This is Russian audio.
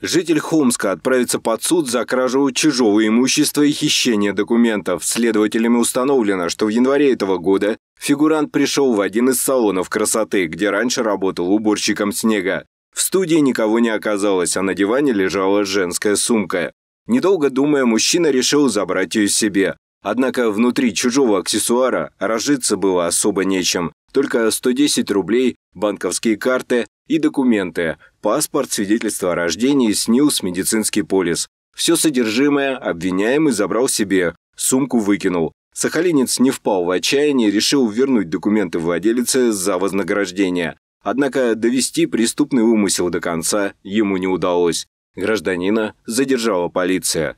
Житель Хомска отправится под суд за кражу чужого имущества и хищение документов. Следователями установлено, что в январе этого года фигурант пришел в один из салонов красоты, где раньше работал уборщиком снега. В студии никого не оказалось, а на диване лежала женская сумка. Недолго думая, мужчина решил забрать ее себе. Однако внутри чужого аксессуара разжиться было особо нечем. Только 110 рублей, банковские карты, и документы, паспорт, свидетельство о рождении, СНИЛС, медицинский полис. Все содержимое обвиняемый забрал себе, сумку выкинул. Сахалинец не впал в отчаяние, решил вернуть документы владелице за вознаграждение. Однако довести преступный умысел до конца ему не удалось. Гражданина задержала полиция.